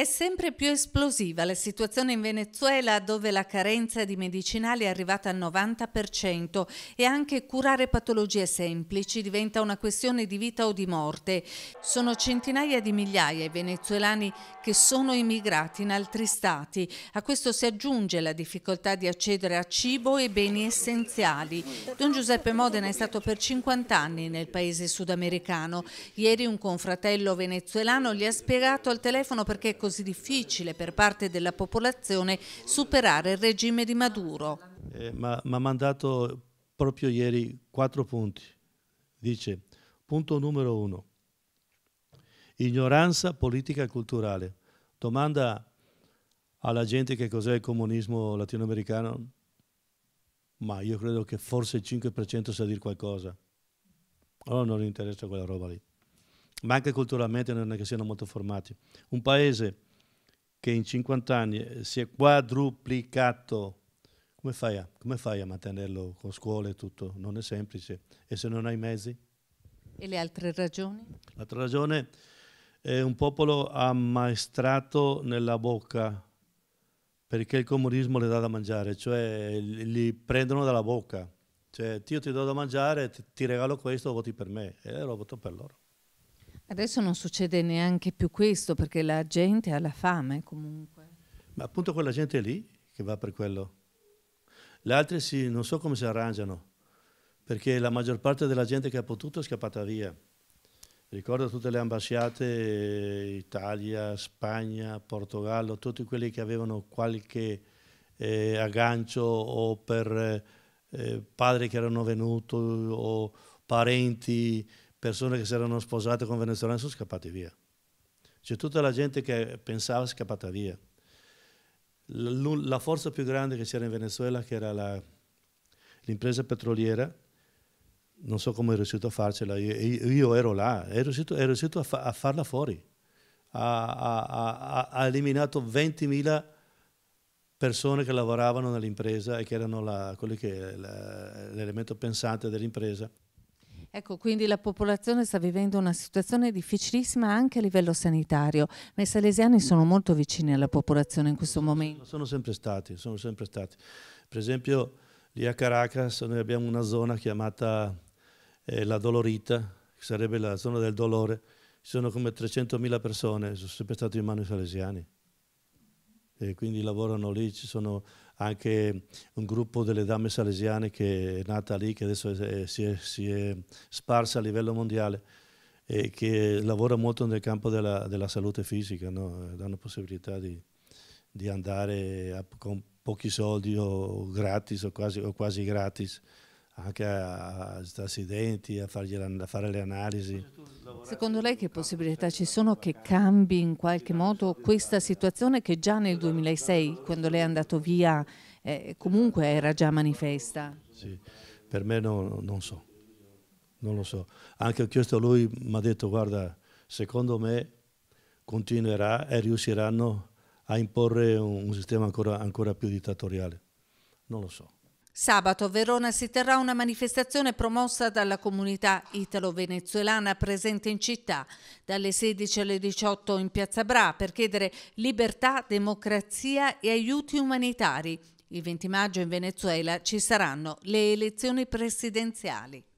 È sempre più esplosiva la situazione in Venezuela dove la carenza di medicinali è arrivata al 90% e anche curare patologie semplici diventa una questione di vita o di morte. Sono centinaia di migliaia i venezuelani che sono immigrati in altri stati. A questo si aggiunge la difficoltà di accedere a cibo e beni essenziali. Don Giuseppe Modena è stato per 50 anni nel paese sudamericano. Ieri un confratello venezuelano gli ha spiegato al telefono perché è così così difficile per parte della popolazione superare il regime di Maduro. Eh, ma ha mandato proprio ieri quattro punti. Dice, punto numero uno, ignoranza politica e culturale. Domanda alla gente che cos'è il comunismo latinoamericano, ma io credo che forse il 5% sa dire qualcosa. Allora non interessa quella roba lì. Ma anche culturalmente non è che siano molto formati. Un paese che in 50 anni eh, si è quadruplicato. Come fai, a, come fai a mantenerlo con scuola e tutto? Non è semplice. E se non hai mezzi? E le altre ragioni? L'altra ragione è un popolo ammaestrato nella bocca perché il comunismo le dà da mangiare, cioè li prendono dalla bocca. Cioè, io ti do da mangiare, ti, ti regalo questo, voti per me. E loro votano per loro. Adesso non succede neanche più questo perché la gente ha la fame comunque. Ma appunto quella gente lì che va per quello. Le altre sì, non so come si arrangiano, perché la maggior parte della gente che ha potuto è scappata via. Ricordo tutte le ambasciate, Italia, Spagna, Portogallo, tutti quelli che avevano qualche eh, aggancio o per eh, padri che erano venuti o parenti persone che si erano sposate con venezuelani sono scappate via. C'è tutta la gente che pensava scappata via. La forza più grande che c'era in Venezuela, che era la, l'impresa petroliera, non so come è riuscito a farcela, io, io ero là, è riuscito, è riuscito a, fa, a, farla fuori. Ha, ha, ha eliminato 20.000 persone che lavoravano nell'impresa e che erano la, che, la, l'elemento pensante dell'impresa. Ecco, quindi la popolazione sta vivendo una situazione difficilissima anche a livello sanitario, ma i salesiani sono molto vicini alla popolazione in questo momento. Sono sempre stati, sono sempre stati. Per esempio lì a Caracas noi abbiamo una zona chiamata eh, la Dolorita, che sarebbe la zona del dolore, ci sono come 300.000 persone, sono sempre stati in mano i salesiani eh, quindi lavorano lì, ci sono anche un gruppo delle dame salesiane che è nata lì, che adesso è, si, è, si, è, sparsa a livello mondiale e che lavora molto nel campo della, della salute fisica, no? danno possibilità di, di andare a, con pochi soldi o gratis o quasi, o quasi gratis anche a, a starsi i denti, a, fargli, a fare le analisi. Secondo lei che possibilità ci sono che cambi in qualche modo questa situazione che già nel 2006, quando lei è andato via, eh, comunque era già manifesta? Sì, per me no, non so, non lo so. Anche ho chiesto a lui, mi ha detto guarda, secondo me continuerà e riusciranno a imporre un, un sistema ancora, ancora più dittatoriale. Non lo so. Sabato a Verona si terrà una manifestazione promossa dalla comunità italo-venezuelana presente in città dalle 16 alle 18 in Piazza Bra per chiedere libertà, democrazia e aiuti umanitari. Il 20 maggio in Venezuela ci saranno le elezioni presidenziali.